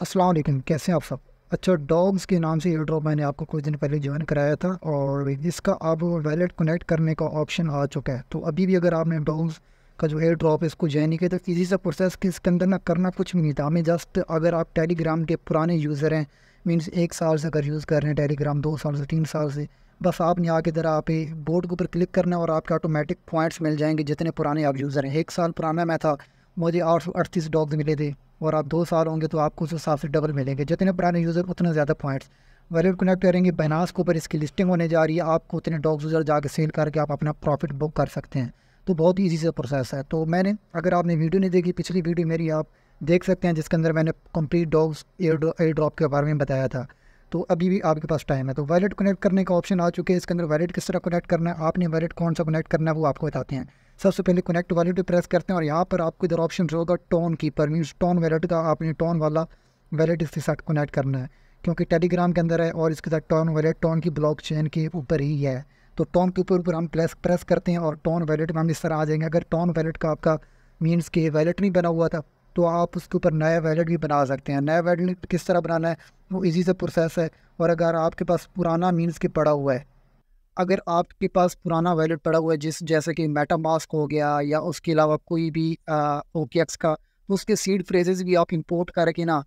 असलम कैसे हैं आप सब अच्छा डॉग्स के नाम से एयर ड्रॉप मैंने आपको कुछ दिन पहले ज्वाइन कराया था और इसका अब वैलेट कनेक्ट करने का ऑप्शन आ चुका है तो अभी भी अगर आपने डॉग्स का जो एयर ड्रॉप है इसको ज्वाइन नहीं किया तो ईजी सा प्रोसेस कि इसके अंदर ना करना कुछ भी नहीं था हमें जस्ट अगर आप टेलीग्राम के पुराने यूज़र हैं मीन्स एक साल से अगर यूज़ कर रहे हैं टेलीग्राम दो साल से तीन साल से बस आपने आके ज़रा आप बोर्ड के ऊपर क्लिक करना और आपके ऑटोमेटिक पॉइंट्स मिल जाएंगे जितने पुराने आप यूज़र हैं एक साल पुराना मैं था मुझे आठ सौ अड़तीस डॉग्स मिले थे और आप दो साल होंगे तो आपको उस हिसाब से डबल मिलेंगे जितने पुराने यूज़र उतना ज़्यादा पॉइंट्स वैलेट कनेक्ट करेंगे बैनास के ऊपर इसकी लिस्टिंग होने जा रही है आपको उतने डॉग्स यूज़र जाकर सेल करके आप अपना प्रॉफिट बुक कर सकते हैं तो बहुत ईजी से प्रोसेस है तो मैंने अगर आपने वीडियो नहीं देखी पिछली वीडियो मेरी आप देख सकते हैं जिसके अंदर मैंने कंप्लीट डॉग्स एयर ड्रॉप के बारे में बताया था तो अभी भी आपके पास टाइम है तो वैलेट कनेक्ट करने का ऑप्शन आ चुके हैं इसके अंदर वैलेट किस तरह कनेक्ट करना है आपने वैलेट कौन सा कनेक्ट करना है वो आपको बताते हैं सबसे पहले कनेक्ट वाले पे प्रेस करते हैं और यहाँ पर आपको इधर ऑप्शन होगा Tonkeeper means TON wallet का आपने टोन वाला वैलेट इसके साथ कनेक्ट करना है क्योंकि टेलीग्राम के अंदर है और इसके साथ टोन वैलेट टोन की ब्लॉक चेन के ऊपर ही है तो टोन के ऊपर ऊपर हम प्रेस प्रेस करते हैं और टोन वैलेट में हम इस तरह आ जाएंगे अगर टोन वैलेट का आपका मीन्स के वैलेट नहीं बना हुआ था तो आप उसके ऊपर नया वैलेट भी बना सकते हैं नया वैलेट किस तरह बनाना है वो इजी से प्रोसेस है और अगर आपके पास पुराना मीन्स के पड़ा हुआ है अगर आपके पास पुराना वैलेट पड़ा हुआ है जिस जैसे कि मेटामास्क हो गया या उसके अलावा कोई भी ओ का तो उसके सीड फ्रेजेस भी आप इंपोर्ट करके ना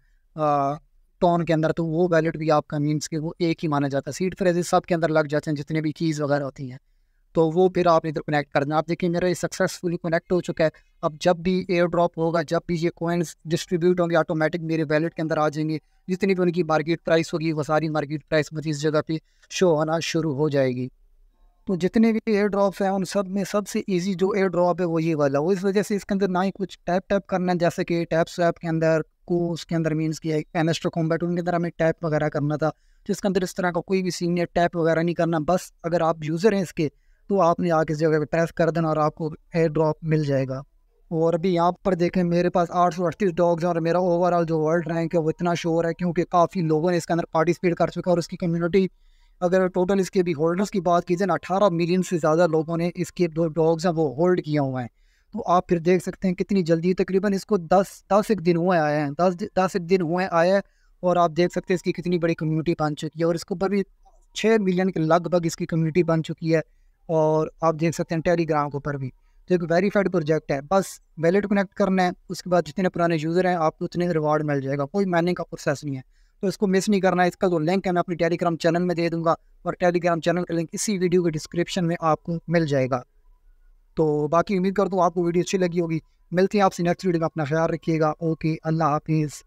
टॉन के अंदर तो वो वैलेट भी आपका मीन्स के वो एक ही माना जाता है सीड फ्रेजेस सब के अंदर लग जाते हैं जितने भी चीज़ वगैरह होती हैं तो वो फिर आपने इधर कनेक्ट करना आप देखिए मेरा ये सक्सेसफुली कनेक्ट हो चुका है अब जब भी एयर ड्रॉप होगा जब भी ये कोइंस डिस्ट्रीब्यूट होंगे ऑटोमेटिक मेरे वैलेट के अंदर आ जाएंगे जितनी भी उनकी मार्केट प्राइस होगी वो सारी मार्केट प्राइस मुझे इस जगह पे शो होना शुरू हो जाएगी तो जितने भी एयर ड्रॉप्स हैं उन सब में सबसे ईजी जो एयर ड्रॉप है वो ये वाला वो इस वजह से इसके अंदर ना ही कुछ टैप टैप करना है जैसे कि टैप स्वैप के अंदर को उसके अंदर मीन्स किया एनेस्ट्रो कॉम्बैट उनके अंदर हमें टैप वगैरह करना था जिसके अंदर इस तरह का कोई भी सीनियर टैप वगैरह नहीं करना बस अगर आप यूज़र हैं इसके तो आपने आके इस जगह पर प्रेस कर देना और आपको एयर ड्रॉप मिल जाएगा और अभी यहाँ पर देखें मेरे पास आठ सौ अड़तीस डॉग्स हैं और मेरा ओवरऑल जो वर्ल्ड रैंक है वो इतना शोर है क्योंकि काफ़ी लोगों ने इसके अंदर पार्टिसिपेट कर चुका है और इसकी कम्युनिटी अगर टोटल इसके भी होल्डर्स की बात की जाए ना अठारह मिलियन से ज़्यादा लोगों ने इसके जो डॉग्स हैं वो होल्ड किए हुए हैं तो आप फिर देख सकते हैं कितनी जल्दी तकरीबन इसको दस दस एक दिन हुए आए हैं दस दस एक दिन हुए आए हैं और आप देख सकते हैं इसकी कितनी बड़ी कम्युनिटी बन चुकी है और इसके ऊपर भी छः मिलियन के लगभग इसकी कम्युनिटी बन चुकी है और आप देख सकते हैं टेलीग्राम के ऊपर भी तो एक वेरीफाइड प्रोजेक्ट है बस वैलेट कनेक्ट करना है उसके बाद जितने पुराने यूज़र हैं आपको उतने रिवॉर्ड मिल जाएगा कोई माइनिंग का प्रोसेस नहीं है तो इसको मिस नहीं करना है इसका जो लिंक है मैं अपने टेलीग्राम चैनल में दे दूंगा और टेलीग्राम चैनल का लिंक इसी वीडियो के डिस्क्रिप्शन में आपको मिल जाएगा तो बाकी उम्मीद करता हूँ आपको वीडियो अच्छी लगी होगी मिलती है आपसे नेक्स्ट वीडियो में अपना ख्याल रखिएगा ओके अल्लाह हाफिज़